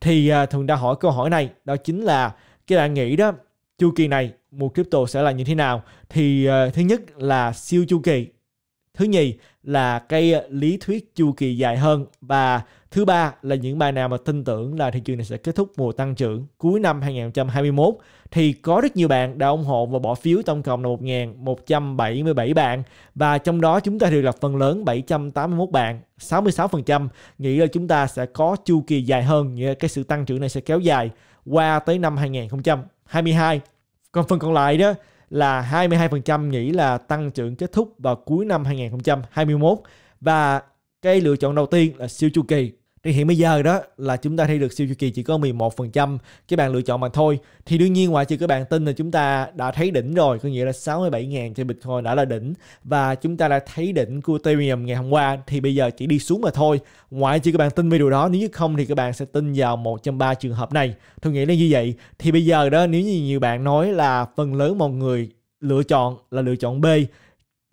thì à, thường đã hỏi câu hỏi này đó chính là các bạn nghĩ đó chu kỳ này mua crypto sẽ là như thế nào thì à, thứ nhất là siêu chu kỳ thứ nhì là cái lý thuyết chu kỳ dài hơn và Thứ ba là những bài nào mà tin tưởng là thị trường này sẽ kết thúc mùa tăng trưởng cuối năm 2021 thì có rất nhiều bạn đã ủng hộ và bỏ phiếu tổng cộng là 1.177 bạn và trong đó chúng ta được lập phần lớn 781 bạn 66% nghĩ là chúng ta sẽ có chu kỳ dài hơn nghĩa là cái sự tăng trưởng này sẽ kéo dài qua tới năm 2022 còn phần còn lại đó là 22% nghĩ là tăng trưởng kết thúc vào cuối năm 2021 và cái lựa chọn đầu tiên là siêu chu kỳ thì hiện bây giờ đó là chúng ta thấy được siêu chu kỳ chỉ có 11% cái bạn lựa chọn mà thôi thì đương nhiên ngoại trừ các bạn tin là chúng ta đã thấy đỉnh rồi có nghĩa là 67.000 trên Bitcoin đã là đỉnh và chúng ta đã thấy đỉnh của Ethereum ngày hôm qua thì bây giờ chỉ đi xuống mà thôi ngoại trừ các bạn tin về điều đó nếu như không thì các bạn sẽ tin vào một trong ba trường hợp này tôi nghĩ là như vậy thì bây giờ đó nếu như nhiều bạn nói là phần lớn mọi người lựa chọn là lựa chọn B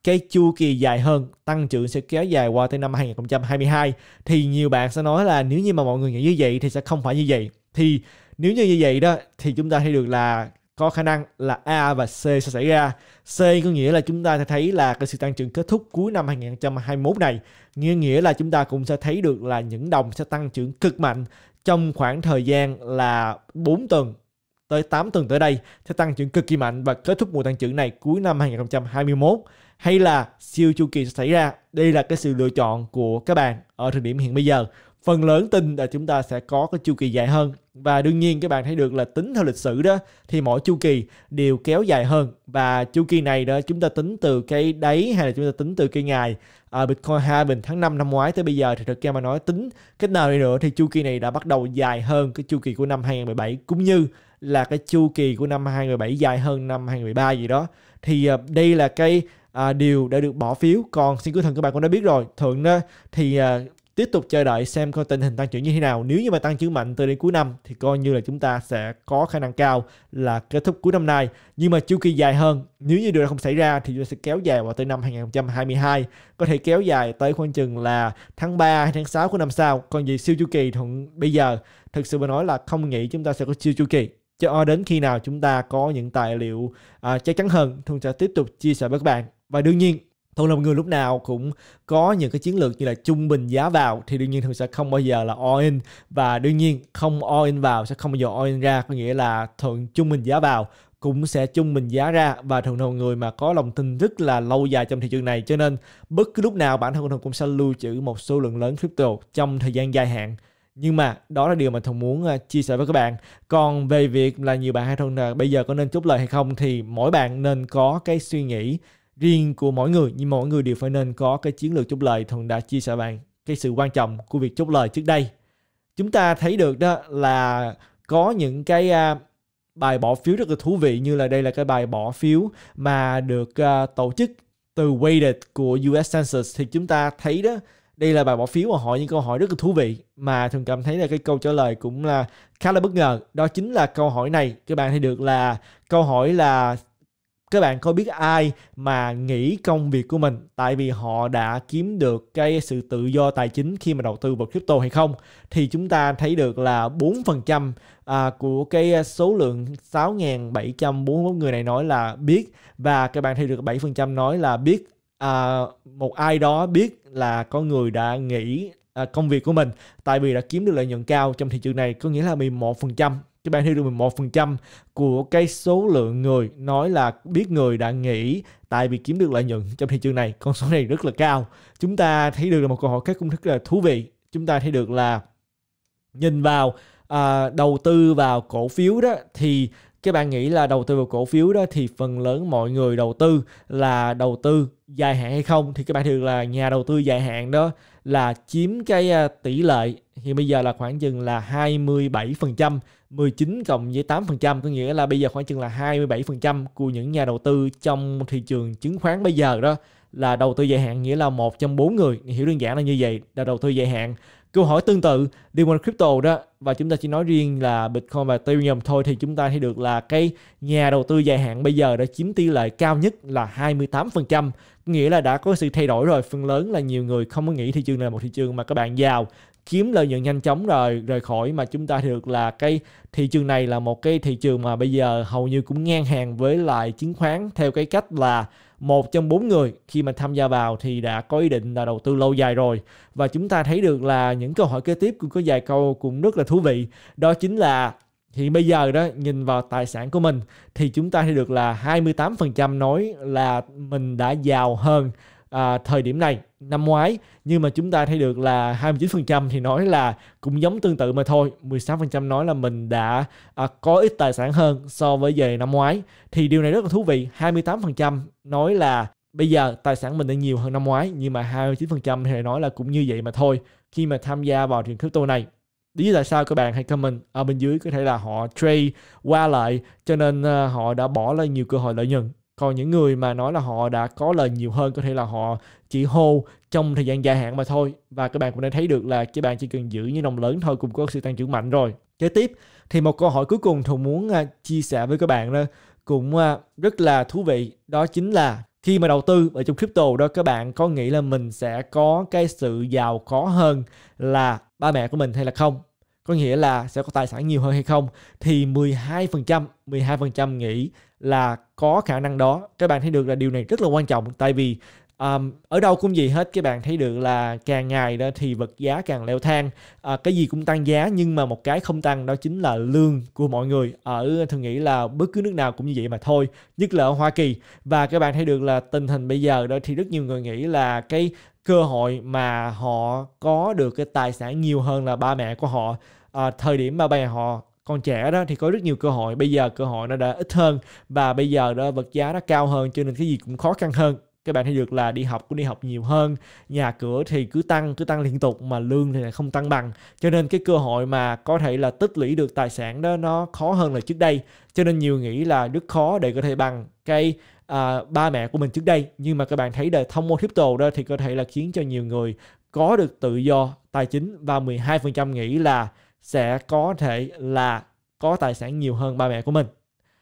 cái chu kỳ dài hơn tăng trưởng sẽ kéo dài qua tới năm 2022 thì nhiều bạn sẽ nói là nếu như mà mọi người nghĩ như vậy thì sẽ không phải như vậy thì nếu như như vậy đó thì chúng ta thấy được là có khả năng là A và C sẽ xảy ra. C có nghĩa là chúng ta sẽ thấy là cái sự tăng trưởng kết thúc cuối năm 2021 này. Nghĩa nghĩa là chúng ta cũng sẽ thấy được là những đồng sẽ tăng trưởng cực mạnh trong khoảng thời gian là 4 tuần tới 8 tuần tới đây sẽ tăng trưởng cực kỳ mạnh và kết thúc mùa tăng trưởng này cuối năm 2021 hay là siêu chu kỳ sẽ xảy ra. Đây là cái sự lựa chọn của các bạn ở thời điểm hiện bây giờ. Phần lớn tin là chúng ta sẽ có cái chu kỳ dài hơn và đương nhiên các bạn thấy được là tính theo lịch sử đó thì mỗi chu kỳ đều kéo dài hơn và chu kỳ này đó chúng ta tính từ cái đáy hay là chúng ta tính từ cái ngày à, Bitcoin bình tháng 5 năm ngoái tới bây giờ thì thực ra mà nói tính cách nào đi nữa thì chu kỳ này đã bắt đầu dài hơn cái chu kỳ của năm 2017 cũng như là cái chu kỳ của năm 2017 dài hơn năm 2013 gì đó thì à, đây là cái à, đều đã được bỏ phiếu còn xin quý thần các bạn cũng đã biết rồi thượng đó thì à, tiếp tục chờ đợi xem coi tình hình tăng trưởng như thế nào nếu như mà tăng trưởng mạnh từ đến cuối năm thì coi như là chúng ta sẽ có khả năng cao là kết thúc cuối năm nay nhưng mà chu kỳ dài hơn nếu như điều đó không xảy ra thì chúng ta sẽ kéo dài vào tới năm 2022 có thể kéo dài tới khoảng chừng là tháng 3 hay tháng 6 của năm sau còn gì siêu chu kỳ thuận bây giờ thực sự mà nói là không nghĩ chúng ta sẽ có siêu chu kỳ cho đến khi nào chúng ta có những tài liệu à, chắc chắn hơn chúng sẽ tiếp tục chia sẻ với các bạn và đương nhiên Thuận là một người lúc nào cũng có những cái chiến lược như là trung bình giá vào thì đương nhiên Thuận sẽ không bao giờ là all in và đương nhiên không all in vào sẽ không bao giờ all in ra có nghĩa là Thuận trung bình giá vào cũng sẽ trung bình giá ra và thường thường người mà có lòng tin rất là lâu dài trong thị trường này cho nên bất cứ lúc nào bản thân Thuận cũng sẽ lưu trữ một số lượng lớn crypto trong thời gian dài hạn nhưng mà đó là điều mà thông muốn à, chia sẻ với các bạn còn về việc là nhiều bạn hay thông là bây giờ có nên chốt lời hay không thì mỗi bạn nên có cái suy nghĩ riêng của mỗi người nhưng mỗi người đều phải nên có cái chiến lược chốt lời thường đã chia sẻ bạn cái sự quan trọng của việc chốt lời trước đây chúng ta thấy được đó là có những cái à, bài bỏ phiếu rất là thú vị như là đây là cái bài bỏ phiếu mà được uh, tổ chức từ weighted của US Census thì chúng ta thấy đó đây là bài bỏ phiếu mà hỏi những câu hỏi rất là thú vị mà thường cảm thấy là cái câu trả lời cũng là khá là bất ngờ đó chính là câu hỏi này các bạn thấy được là câu hỏi là các bạn có biết ai mà nghỉ công việc của mình tại vì họ đã kiếm được cái sự tự do tài chính khi mà đầu tư vào crypto hay không thì chúng ta thấy được là 4% à, của cái số lượng 6.741 người này nói là biết và các bạn thấy được 7% nói là biết à, một ai đó biết là có người đã nghỉ à, công việc của mình tại vì đã kiếm được lợi nhuận cao trong thị trường này có nghĩa là 11% cái bang được 11% của cái số lượng người nói là biết người đã nghỉ tại vì kiếm được lợi nhuận trong thị trường này con số này rất là cao chúng ta thấy được là một câu hỏi khác cũng rất là thú vị chúng ta thấy được là nhìn vào à, đầu tư vào cổ phiếu đó thì các bạn nghĩ là đầu tư vào cổ phiếu đó thì phần lớn mọi người đầu tư là đầu tư dài hạn hay không thì các bạn thường là nhà đầu tư dài hạn đó là chiếm cái à, tỷ lệ hiện bây giờ là khoảng chừng là 27%, 19 cộng với 8% có nghĩa là bây giờ khoảng chừng là 27% của những nhà đầu tư trong thị trường chứng khoán bây giờ đó là đầu tư dài hạn nghĩa là một trong bốn người hiểu đơn giản là như vậy là đầu tư dài hạn câu hỏi tương tự liên quan crypto đó và chúng ta chỉ nói riêng là bitcoin và ethereum thôi thì chúng ta thấy được là cái nhà đầu tư dài hạn bây giờ đã chiếm tỷ lệ cao nhất là 28% nghĩa là đã có sự thay đổi rồi phần lớn là nhiều người không có nghĩ thị trường này là một thị trường mà các bạn giàu kiếm lợi nhuận nhanh chóng rồi rời khỏi mà chúng ta được là cái thị trường này là một cái thị trường mà bây giờ hầu như cũng ngang hàng với lại chứng khoán theo cái cách là một trong bốn người khi mà tham gia vào thì đã có ý định là đầu tư lâu dài rồi và chúng ta thấy được là những câu hỏi kế tiếp cũng có vài câu cũng rất là thú vị đó chính là thì bây giờ đó nhìn vào tài sản của mình thì chúng ta thấy được là 28% nói là mình đã giàu hơn à, thời điểm này năm ngoái nhưng mà chúng ta thấy được là 29% thì nói là cũng giống tương tự mà thôi 16% nói là mình đã à, có ít tài sản hơn so với về năm ngoái thì điều này rất là thú vị 28% nói là bây giờ tài sản mình đã nhiều hơn năm ngoái nhưng mà 29% thì nói là cũng như vậy mà thôi khi mà tham gia vào thị trường crypto này lý do tại sao các bạn hãy comment ở bên dưới có thể là họ trade qua lại cho nên à, họ đã bỏ lại nhiều cơ hội lợi nhuận còn những người mà nói là họ đã có lời nhiều hơn có thể là họ chỉ hô trong thời gian dài hạn mà thôi và các bạn cũng đã thấy được là các bạn chỉ cần giữ những đồng lớn thôi cũng có sự tăng trưởng mạnh rồi kế tiếp thì một câu hỏi cuối cùng thùng muốn à, chia sẻ với các bạn đó cũng à, rất là thú vị đó chính là khi mà đầu tư ở trong crypto đó các bạn có nghĩ là mình sẽ có cái sự giàu có hơn là ba mẹ của mình hay là không có nghĩa là sẽ có tài sản nhiều hơn hay không thì 12% 12% nghĩ là có khả năng đó các bạn thấy được là điều này rất là quan trọng tại vì um, ở đâu cũng gì hết các bạn thấy được là càng ngày đó thì vật giá càng leo thang à, cái gì cũng tăng giá nhưng mà một cái không tăng đó chính là lương của mọi người ở thường nghĩ là bất cứ nước nào cũng như vậy mà thôi nhất là ở Hoa Kỳ và các bạn thấy được là tình hình bây giờ đó thì rất nhiều người nghĩ là cái cơ hội mà họ có được cái tài sản nhiều hơn là ba mẹ của họ à, thời điểm mà ba họ còn trẻ đó thì có rất nhiều cơ hội bây giờ cơ hội nó đã ít hơn và bây giờ đó vật giá nó cao hơn cho nên cái gì cũng khó khăn hơn các bạn thấy được là đi học cũng đi học nhiều hơn nhà cửa thì cứ tăng cứ tăng liên tục mà lương thì lại không tăng bằng cho nên cái cơ hội mà có thể là tích lũy được tài sản đó nó khó hơn là trước đây cho nên nhiều nghĩ là rất khó để có thể bằng cái à, ba mẹ của mình trước đây nhưng mà các bạn thấy đời thông qua crypto đó thì có thể là khiến cho nhiều người có được tự do tài chính và 12% nghĩ là sẽ có thể là có tài sản nhiều hơn ba mẹ của mình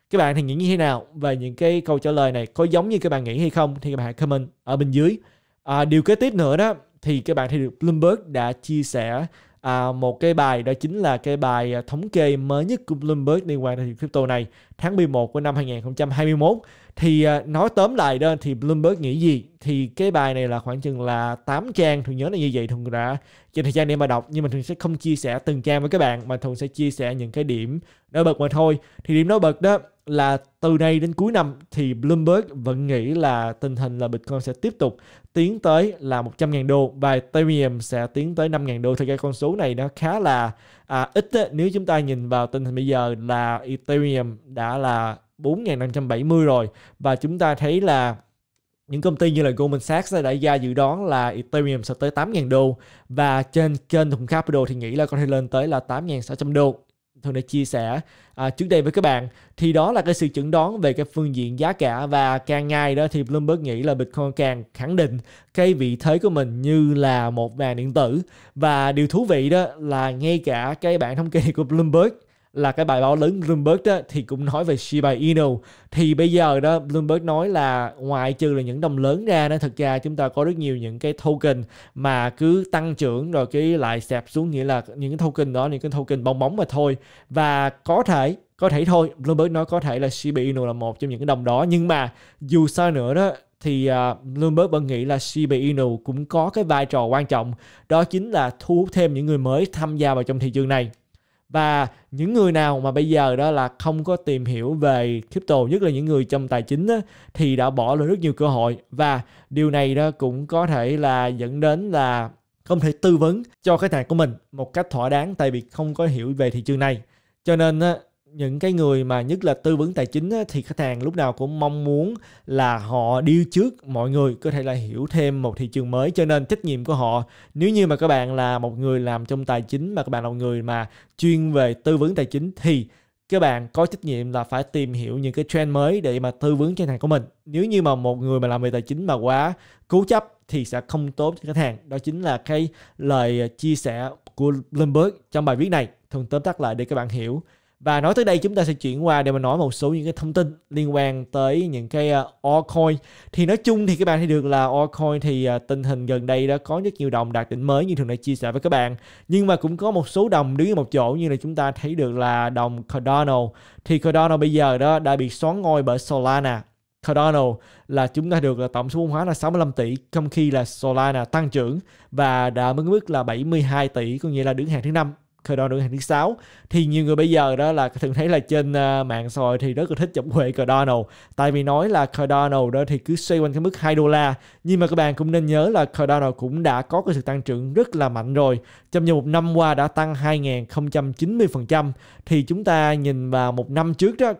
các bạn thì nghĩ như thế nào về những cái câu trả lời này có giống như các bạn nghĩ hay không thì các bạn hãy comment ở bên dưới à, điều kế tiếp nữa đó thì các bạn thì được Bloomberg đã chia sẻ à, một cái bài đó chính là cái bài à, thống kê mới nhất của Bloomberg liên quan đến crypto này tháng 11 của năm 2021 thì à, nói tóm lại đó thì Bloomberg nghĩ gì thì cái bài này là khoảng chừng là 8 trang thường nhớ là như vậy thường đã trên thời gian để mà đọc nhưng mà thường sẽ không chia sẻ từng trang với các bạn mà thường sẽ chia sẻ những cái điểm nổi bật mà thôi thì điểm nổi bật đó là từ nay đến cuối năm thì Bloomberg vẫn nghĩ là tình hình là Bitcoin sẽ tiếp tục tiến tới là 100.000 đô và Ethereum sẽ tiến tới 5.000 đô. thì cái con số này nó khá là à, ít ấy. nếu chúng ta nhìn vào tình hình bây giờ là Ethereum đã là 4.570 rồi và chúng ta thấy là những công ty như là Goldman Sachs đã ra dự đoán là Ethereum sẽ tới 8.000 đô và trên trên thùng capital thì nghĩ là có thể lên tới là 8.600 đô thường đã chia sẻ à, trước đây với các bạn thì đó là cái sự chẩn đoán về cái phương diện giá cả và càng ngày đó thì Bloomberg nghĩ là Bitcoin càng khẳng định cái vị thế của mình như là một vàng điện tử và điều thú vị đó là ngay cả cái bản thống kê của Bloomberg là cái bài báo lớn Bloomberg đó thì cũng nói về Shiba Inu thì bây giờ đó Bloomberg nói là ngoại trừ là những đồng lớn ra nó thực ra chúng ta có rất nhiều những cái token mà cứ tăng trưởng rồi cái lại xẹp xuống nghĩa là những cái token đó những cái token bong bóng mà thôi và có thể có thể thôi Bloomberg nói có thể là Shiba Inu là một trong những cái đồng đó nhưng mà dù sao nữa đó thì à, Bloomberg vẫn nghĩ là Shiba Inu cũng có cái vai trò quan trọng đó chính là thu hút thêm những người mới tham gia vào trong thị trường này và những người nào mà bây giờ đó là không có tìm hiểu về crypto nhất là những người trong tài chính đó, thì đã bỏ lỡ rất nhiều cơ hội và điều này đó cũng có thể là dẫn đến là không thể tư vấn cho khách hàng của mình một cách thỏa đáng tại vì không có hiểu về thị trường này cho nên những cái người mà nhất là tư vấn tài chính thì khách hàng lúc nào cũng mong muốn là họ đi trước mọi người có thể là hiểu thêm một thị trường mới cho nên trách nhiệm của họ nếu như mà các bạn là một người làm trong tài chính mà các bạn là một người mà chuyên về tư vấn tài chính thì các bạn có trách nhiệm là phải tìm hiểu những cái trend mới để mà tư vấn cho khách hàng của mình nếu như mà một người mà làm về tài chính mà quá cố chấp thì sẽ không tốt cho khách hàng đó chính là cái lời chia sẻ của Bloomberg trong bài viết này thường tóm tắt lại để các bạn hiểu và nói tới đây chúng ta sẽ chuyển qua để mà nói một số những cái thông tin liên quan tới những cái uh, altcoin. Thì nói chung thì các bạn thấy được là altcoin thì uh, tình hình gần đây đã có rất nhiều đồng đạt đỉnh mới như thường đã chia sẻ với các bạn. Nhưng mà cũng có một số đồng đứng ở một chỗ như là chúng ta thấy được là đồng Cardano. Thì Cardano bây giờ đó đã bị xoắn ngôi bởi Solana. Cardano là chúng ta được là tổng số vốn hóa là 65 tỷ trong khi là Solana tăng trưởng và đã mức mức là 72 tỷ có nghĩa là đứng hàng thứ năm khởi đo nữ hàng thứ sáu thì nhiều người bây giờ đó là thường thấy là trên uh, mạng xã hội thì rất là thích chọc quệ Cardano tại vì nói là Cardano đó thì cứ xoay quanh cái mức 2 đô la nhưng mà các bạn cũng nên nhớ là Cardano cũng đã có cái sự tăng trưởng rất là mạnh rồi trong vòng một năm qua đã tăng 2.090% thì chúng ta nhìn vào một năm trước đó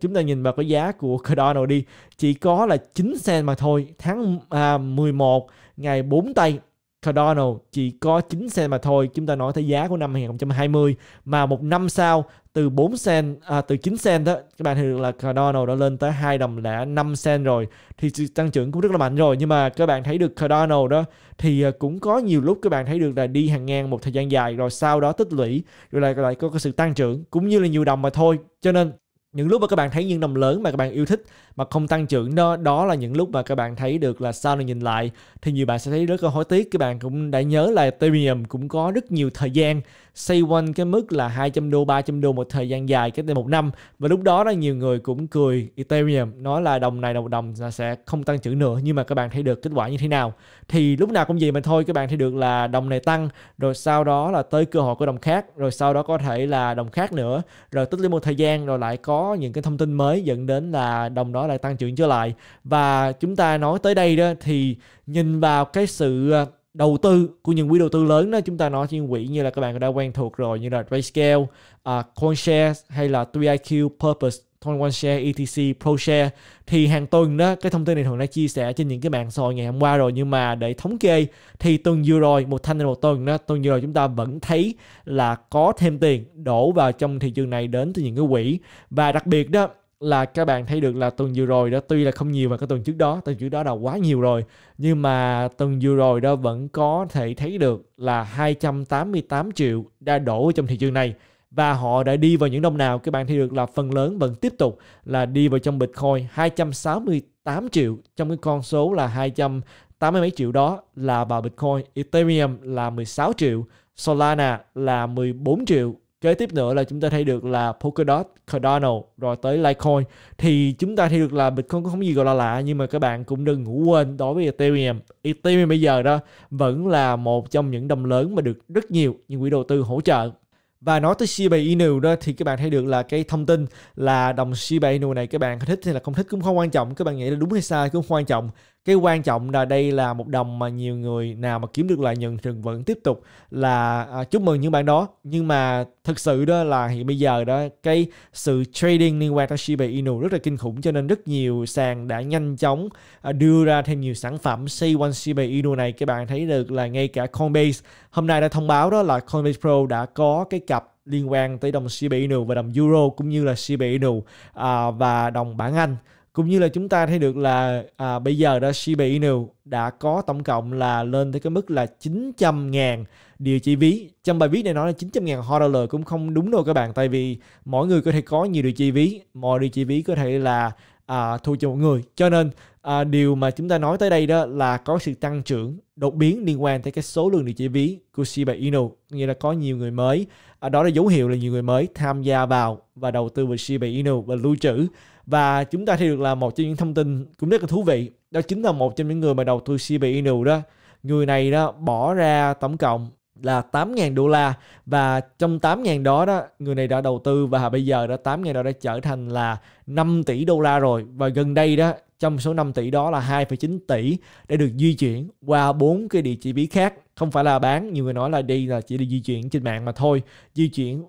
chúng ta nhìn vào cái giá của Cardano đi chỉ có là 9 cent mà thôi tháng à, 11 ngày 4 tây Cardano chỉ có 9 cent mà thôi. Chúng ta nói tới giá của năm 2020 mà một năm sau từ 4 cent à, từ 9 cent đó các bạn thấy được là Cardano đã lên tới 2 đồng lẻ 5 cent rồi thì tăng trưởng cũng rất là mạnh rồi nhưng mà các bạn thấy được Cardano đó thì à, cũng có nhiều lúc các bạn thấy được là đi hàng ngang một thời gian dài rồi sau đó tích lũy rồi lại lại có, có sự tăng trưởng cũng như là nhiều đồng mà thôi cho nên những lúc mà các bạn thấy những đồng lớn mà các bạn yêu thích mà không tăng trưởng đó đó là những lúc mà các bạn thấy được là sau này nhìn lại thì nhiều bạn sẽ thấy rất là hối tiếc các bạn cũng đã nhớ là Ethereum cũng có rất nhiều thời gian xoay quanh cái mức là 200 đô 300 đô một thời gian dài cái một năm và lúc đó là nhiều người cũng cười Ethereum nói là đồng này đồng đồng là sẽ không tăng trưởng nữa nhưng mà các bạn thấy được kết quả như thế nào thì lúc nào cũng vậy mà thôi các bạn thấy được là đồng này tăng rồi sau đó là tới cơ hội của đồng khác rồi sau đó có thể là đồng khác nữa rồi tích lũy một thời gian rồi lại có những cái thông tin mới dẫn đến là đồng đó lại tăng trưởng trở lại và chúng ta nói tới đây đó thì nhìn vào cái sự ờ, đầu tư của những quỹ đầu tư lớn đó chúng ta nói những quỹ như là các bạn đã quen thuộc rồi như là Grayscale, uh, CoinShares hay là 3IQ, Purpose, share ETC, ProShare thì hàng tuần đó cái thông tin này thường đã chia sẻ trên những cái mạng xã hội ngày hôm qua rồi nhưng mà để thống kê thì tuần vừa rồi một thanh một tuần đó tuần vừa rồi chúng ta vẫn thấy là có thêm tiền đổ vào trong thị trường này đến từ những cái quỹ và đặc biệt đó là các bạn thấy được là tuần vừa rồi đó tuy là không nhiều bằng cái tuần trước đó tuần trước đó là quá nhiều rồi nhưng mà tuần vừa rồi đó vẫn có thể thấy được là 288 triệu đã đổ trong thị trường này và họ đã đi vào những đồng nào các bạn thấy được là phần lớn vẫn tiếp tục là đi vào trong Bitcoin 268 triệu trong cái con số là 280 mấy triệu đó là vào Bitcoin Ethereum là 16 triệu Solana là 14 triệu kế tiếp nữa là chúng ta thấy được là Polkadot, Cardano rồi tới Litecoin thì chúng ta thấy được là Bitcoin cũng không gì gọi là lạ nhưng mà các bạn cũng đừng ngủ quên đối với Ethereum Ethereum bây giờ đó vẫn là một trong những đồng lớn mà được rất nhiều những quỹ đầu tư hỗ trợ và nói tới Shiba Inu đó thì các bạn thấy được là cái thông tin là đồng Shiba Inu này các bạn thích hay là không thích cũng không quan trọng các bạn nghĩ là đúng hay sai cũng không quan trọng cái quan trọng là đây là một đồng mà nhiều người nào mà kiếm được lợi nhuận thì vẫn tiếp tục là à, chúc mừng những bạn đó nhưng mà thực sự đó là hiện bây giờ đó cái sự trading liên quan tới Shiba Inu rất là kinh khủng cho nên rất nhiều sàn đã nhanh chóng à, đưa ra thêm nhiều sản phẩm C1 Shiba Inu này các bạn thấy được là ngay cả Coinbase hôm nay đã thông báo đó là Coinbase Pro đã có cái cặp liên quan tới đồng Shiba Inu và đồng Euro cũng như là Shiba Inu à, và đồng bảng Anh cũng như là chúng ta thấy được là à, bây giờ đó Shiba Inu đã có tổng cộng là lên tới cái mức là 900 000 địa chỉ ví trong bài viết này nói là 900 000 hot cũng không đúng đâu các bạn tại vì mỗi người có thể có nhiều địa chỉ ví mỗi địa chỉ ví có thể là à, thu cho mọi người cho nên à, điều mà chúng ta nói tới đây đó là có sự tăng trưởng đột biến liên quan tới cái số lượng địa chỉ ví của Shiba Inu nghĩa là có nhiều người mới à, đó là dấu hiệu là nhiều người mới tham gia vào và đầu tư vào Shiba Inu và lưu trữ và chúng ta thấy được là một trong những thông tin cũng rất là thú vị đó chính là một trong những người mà đầu tư Shiba Inu đó người này đó bỏ ra tổng cộng là 8.000 đô la và trong 8.000 đó đó người này đã đầu tư và bây giờ đó 8.000 đó đã trở thành là 5 tỷ đô la rồi và gần đây đó trong số 5 tỷ đó là 2,9 tỷ để được di chuyển qua bốn cái địa chỉ bí khác không phải là bán nhiều người nói là đi là chỉ đi di chuyển trên mạng mà thôi di chuyển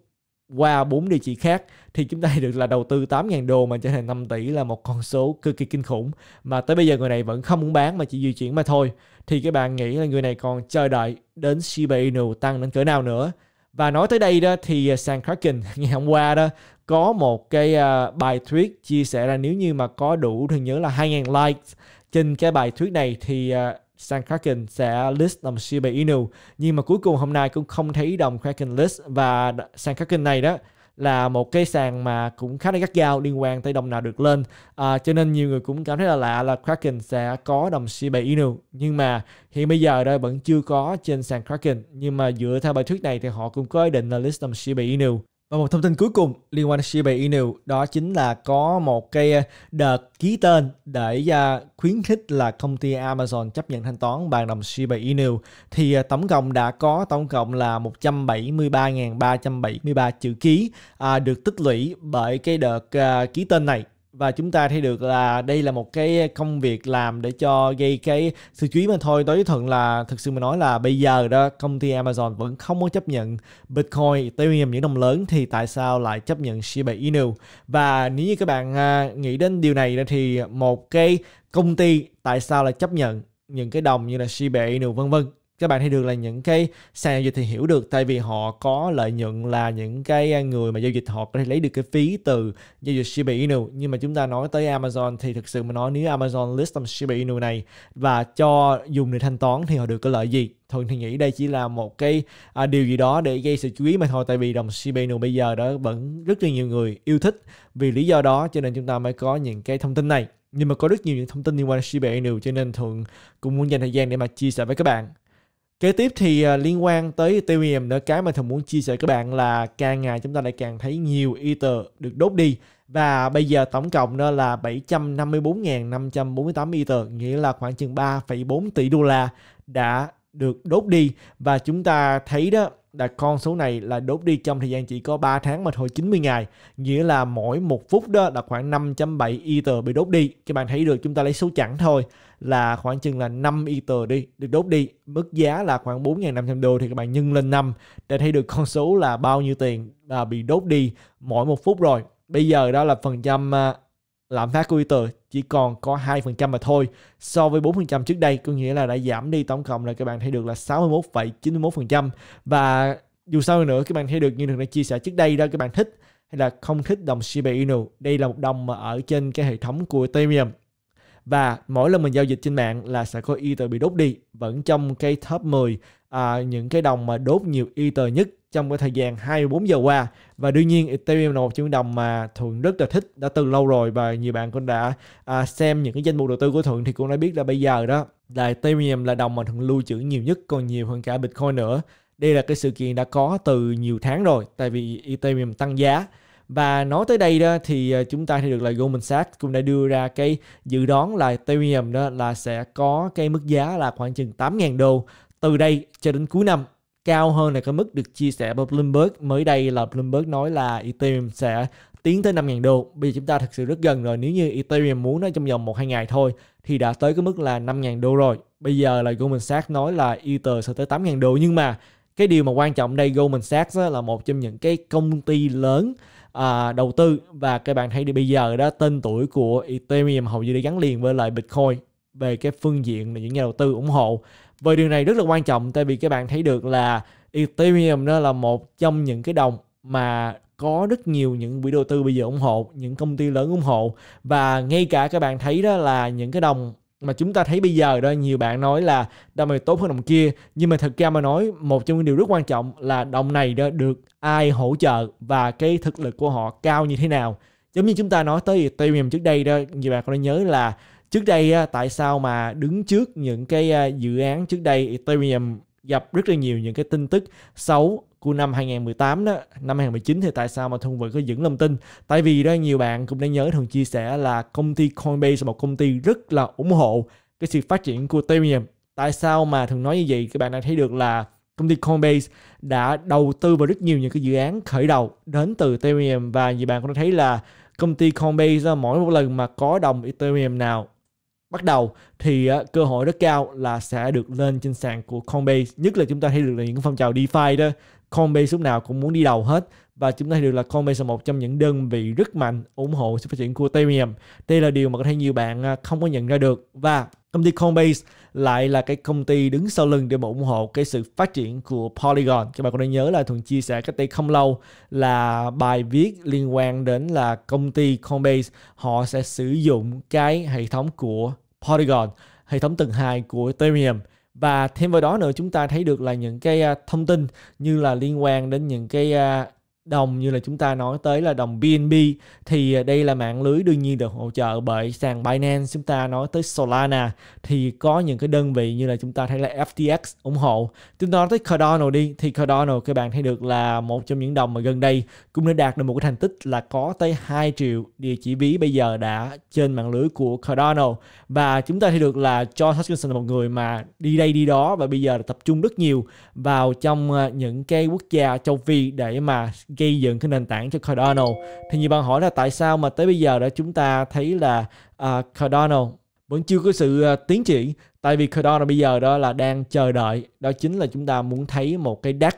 qua bốn địa chỉ khác thì chúng ta được là đầu tư 8.000 đô mà trở thành 5 tỷ là một con số cực kỳ kinh khủng mà tới bây giờ người này vẫn không muốn bán mà chỉ di chuyển mà thôi thì các bạn nghĩ là người này còn chờ đợi đến Shiba Inu tăng đến cỡ nào nữa và nói tới đây đó thì à, Sam Kraken ngày hôm qua đó có một cái à, bài thuyết chia sẻ là nếu như mà có đủ thường nhớ là 2.000 likes trên cái bài thuyết này thì à, Stan Kraken sẽ list đồng Shiba Inu nhưng mà cuối cùng hôm nay cũng không thấy đồng Kraken list và sàn Kraken này đó là một cái sàn mà cũng khá là gắt gao liên quan tới đồng nào được lên à, cho nên nhiều người cũng cảm thấy là lạ là Kraken sẽ có đồng Shiba Inu nhưng mà hiện bây giờ đây vẫn chưa có trên sàn Kraken nhưng mà dựa theo bài thuyết này thì họ cũng có ý định là list đồng Shiba Inu và một thông tin cuối cùng liên quan đến Shiba Inu đó chính là có một cái ờ, đợt ký tên để ờ, khuyến khích là công ty Amazon chấp nhận thanh toán bằng đồng Shiba Inu thì ờ, tổng cộng đã có tổng cộng là 173.373 chữ ký được tích lũy bởi cái đợt ký tên này và chúng ta thấy được là đây là một cái công việc làm để cho gây cái sự chú ý mà thôi đối với thuận là thực sự mà nói là bây giờ đó công ty amazon vẫn không muốn chấp nhận bitcoin ethereum những đồng lớn thì tại sao lại chấp nhận shiba inu và nếu như các bạn à, nghĩ đến điều này thì một cái công ty tại sao lại chấp nhận những cái đồng như là Shiba Inu vân vân các bạn thấy được là những cái sàn giao dịch thì hiểu được tại vì họ có lợi nhuận là những cái người mà giao dịch họ có thể lấy được cái phí từ giao dịch Shiba Inu nhưng mà chúng ta nói tới Amazon thì thực sự mà nói nếu Amazon list trong Shiba Inu này và cho dùng để thanh toán thì họ được có lợi gì thường thì nghĩ đây chỉ là một cái à, điều gì đó để gây sự chú ý mà thôi tại vì đồng Shiba Inu bây giờ đó vẫn rất là nhiều người yêu thích vì lý do đó cho nên chúng ta mới có những cái thông tin này nhưng mà có rất nhiều những thông tin liên quan đến Shiba Inu cho nên thường cũng muốn dành thời gian để mà chia sẻ với các bạn Kế tiếp thì à, liên quan tới TVM nữa cái mà thường muốn chia sẻ các bạn là càng ngày chúng ta lại càng thấy nhiều Ether được đốt đi và bây giờ tổng cộng đó là 754.548 Ether nghĩa là khoảng chừng 3,4 tỷ đô la đã được đốt đi và chúng ta thấy đó là con số này là đốt đi trong thời gian chỉ có 3 tháng mà thôi 90 ngày nghĩa là mỗi một phút đó là khoảng 5.7 ether bị đốt đi các bạn thấy được chúng ta lấy số chẵn thôi là khoảng chừng là 5 ether đi được đốt đi mức giá là khoảng 4.500 đô thì các bạn nhân lên 5 để thấy được con số là bao nhiêu tiền là bị đốt đi mỗi một phút rồi bây giờ đó là phần trăm à, lạm phát của Twitter chỉ còn có 2% mà thôi so với 4% trước đây có nghĩa là đã giảm đi tổng cộng là các bạn thấy được là 61,91% và dù sao nữa các bạn thấy được như được đã chia sẻ trước đây đó các bạn thích hay là không thích đồng Shiba Inu đây là một đồng mà ở trên cái hệ thống của Ethereum và mỗi lần mình giao dịch trên mạng là sẽ có Ether bị đốt đi vẫn trong cái top 10 à, những cái đồng mà đốt nhiều Ether nhất trong cái thời gian 24 giờ qua và đương nhiên Ethereum là một chương đồng mà Thuận rất là thích đã từ lâu rồi và nhiều bạn cũng đã à, xem những cái danh mục đầu tư của Thuận thì cũng đã biết là bây giờ đó là Ethereum là đồng mà Thuận lưu trữ nhiều nhất còn nhiều hơn cả Bitcoin nữa đây là cái sự kiện đã có từ nhiều tháng rồi tại vì Ethereum tăng giá và nói tới đây đó thì à, chúng ta thì được là Goldman Sachs cũng đã đưa ra cái dự đoán là Ethereum đó là sẽ có cái mức giá là khoảng chừng 8.000 đô từ đây cho đến cuối năm cao hơn là cái mức được chia sẻ bởi Bloomberg. Mới đây là Bloomberg nói là Ethereum sẽ tiến tới 5.000 đô. Bây giờ chúng ta thực sự rất gần rồi. Nếu như Ethereum muốn nó trong vòng 1-2 ngày thôi thì đã tới cái mức là 5.000 đô rồi. Bây giờ là Goldman Sachs nói là Ether sẽ tới 8.000 đô nhưng mà cái điều mà quan trọng đây Goldman Sachs là một trong những cái công ty lớn à, đầu tư và các bạn thấy đi bây giờ đó tên tuổi của Ethereum hầu như đã gắn liền với lại Bitcoin về cái phương diện là những nhà đầu tư ủng hộ và điều này rất là quan trọng tại vì các bạn thấy được là Ethereum đó là một trong những cái đồng mà có rất nhiều những quỹ đầu tư bây giờ ủng hộ những công ty lớn ủng hộ và ngay cả các bạn thấy đó là những cái đồng mà chúng ta thấy bây giờ đó nhiều bạn nói là đồng này tốt hơn đồng kia nhưng mà thật ra mà nói một trong những điều rất quan trọng là đồng này đó được ai hỗ trợ và cái thực lực của họ cao như thế nào giống như chúng ta nói tới Ethereum trước đây đó nhiều bạn có nhớ là trước đây tại sao mà đứng trước những cái dự án trước đây Ethereum gặp rất là nhiều những cái tin tức xấu của năm 2018 đó, năm 2019 thì tại sao mà Thuận vẫn có vững lòng tin? Tại vì đó nhiều bạn cũng đã nhớ thường chia sẻ là công ty Coinbase là một công ty rất là ủng hộ cái sự phát triển của Ethereum. Tại sao mà thường nói như vậy? Các bạn đã thấy được là công ty Coinbase đã đầu tư vào rất nhiều những cái dự án khởi đầu đến từ Ethereum và nhiều bạn cũng đã thấy là công ty Coinbase mỗi một lần mà có đồng Ethereum nào bắt đầu thì ờ, cơ hội rất cao là sẽ được lên trên sàn của Coinbase nhất là chúng ta thấy được là những phong trào DeFi đó Coinbase lúc nào cũng muốn đi đầu hết và chúng ta thấy được là Coinbase là một trong những đơn vị rất mạnh ủng hộ sự phát triển của Ethereum đây là điều mà có thể nhiều bạn ờ, không có nhận ra được và công ty Coinbase lại là cái công ty đứng sau lưng để mà ủng hộ cái sự phát triển của Polygon. Các bạn có thể nhớ là thường chia sẻ cách đây không lâu là bài viết liên quan đến là công ty Coinbase họ sẽ sử dụng cái hệ thống của Polygon, hệ thống tầng 2 của Ethereum và thêm vào đó nữa chúng ta thấy được là những cái à, thông tin như là liên quan đến những cái à, đồng như là chúng ta nói tới là đồng BNB thì à, đây là mạng lưới đương nhiên được hỗ trợ bởi sàn Binance chúng ta nói tới Solana thì có những cái đơn vị như là chúng ta thấy là FTX ủng hộ chúng ta nói tới Cardano đi thì Cardano các bạn thấy được là một trong những đồng mà gần đây cũng đã đạt được một cái thành tích là có tới 2 triệu địa chỉ ví bây giờ đã trên mạng lưới của Cardano và chúng ta thấy được là cho Hutchinson là một người mà đi đây đi đó và bây giờ tập trung rất nhiều vào trong à, những cái quốc gia châu Phi để mà gây dựng cái nền tảng cho Cardano thì nhiều bạn hỏi là tại sao mà tới bây giờ đã chúng ta thấy là uh, Cardano vẫn chưa có sự uh, tiến triển tại vì Cardano bây giờ đó là đang chờ đợi đó chính là chúng ta muốn thấy một cái DEX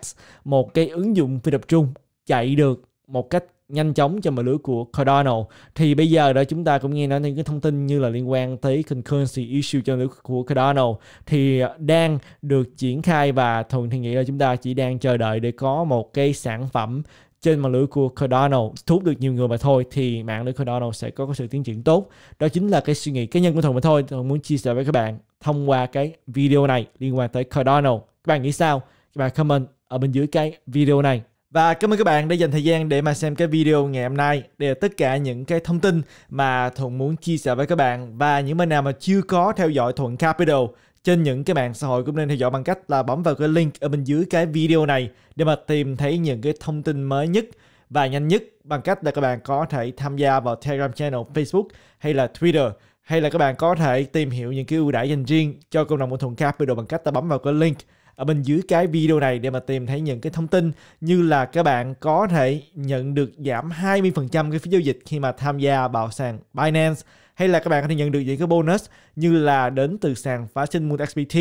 một cái ứng dụng phi tập trung chạy được một cách nhanh chóng cho mạng lưới của Cardano thì bây giờ đó chúng ta cũng nghe nói những cái thông tin như là liên quan tới concurrency issue cho lưới của Cardano thì đang được triển khai và thường thì nghĩ là chúng ta chỉ đang chờ đợi để có một cái sản phẩm trên mạng lưới của Cardano thu hút được nhiều người mà thôi thì mạng lưới Cardano sẽ có, có sự tiến triển tốt đó chính là cái suy nghĩ cá nhân của thằng mà thôi Thuận muốn chia sẻ với các bạn thông qua cái video này liên quan tới Cardano các bạn nghĩ sao các bạn comment ở bên dưới cái video này và cảm ơn các bạn đã dành thời gian để mà xem cái video ngày hôm nay. để tất cả những cái thông tin mà Thuận muốn chia sẻ với các bạn. Và những bạn nào mà chưa có theo dõi Thuận Capital trên những cái mạng xã hội cũng nên theo dõi bằng cách là bấm vào cái link ở bên dưới cái video này để mà tìm thấy những cái thông tin mới nhất và nhanh nhất bằng cách là các bạn có thể tham gia vào Telegram channel Facebook hay là Twitter hay là các bạn có thể tìm hiểu những cái ưu đãi dành riêng cho cộng đồng môn thùng capital bằng cách là bấm vào cái link ở bên dưới cái video này để mà tìm thấy những cái thông tin như là các bạn có thể nhận được giảm 20% cái phí giao dịch khi mà tham gia vào sàn Binance hay là các bạn có thể nhận được những cái bonus như là đến từ sàn phá sinh MoonXPT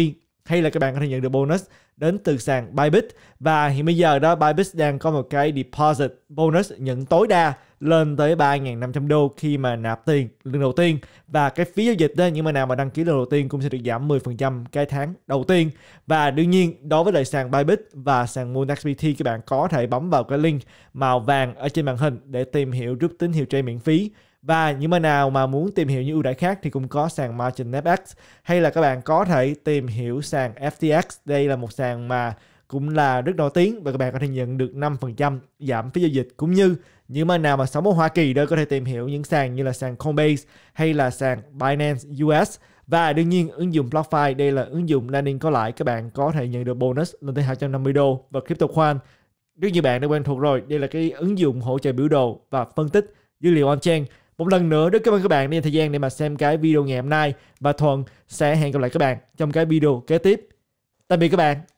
hay là các bạn có thể nhận được bonus đến từ sàn Bybit và hiện bây giờ đó Bybit đang có một cái deposit bonus nhận tối đa lên tới 3.500 đô khi mà nạp tiền lần đầu tiên và cái phí giao dịch đó những mà nào mà đăng ký lần đầu tiên cũng sẽ được giảm 10% cái tháng đầu tiên và đương nhiên đối với lại sàn Bybit và sàn MoonXPT các bạn có thể bấm vào cái link màu vàng ở trên màn hình để tìm hiểu rút tín hiệu trade miễn phí và những bên nào mà muốn tìm hiểu những ưu đãi khác thì cũng có sàn Margin FX hay là các bạn có thể tìm hiểu sàn FTX. Đây là một sàn mà cũng là rất nổi tiếng và các bạn có thể nhận được 5% giảm phí giao dịch cũng như những bên nào mà sống ở Hoa Kỳ đó có thể tìm hiểu những sàn như là sàn Coinbase hay là sàn Binance US và đương nhiên ứng dụng BlockFi đây là ứng dụng landing có lãi các bạn có thể nhận được bonus lên tới 250 đô và CryptoQuant rất nhiều bạn đã quen thuộc rồi đây là cái ứng dụng hỗ trợ biểu đồ và phân tích dữ liệu on-chain một lần nữa rất cảm ơn các bạn đã dành thời gian để mà xem cái video ngày hôm nay và Thuận sẽ hẹn gặp lại các bạn trong cái video kế tiếp. Tạm biệt các bạn.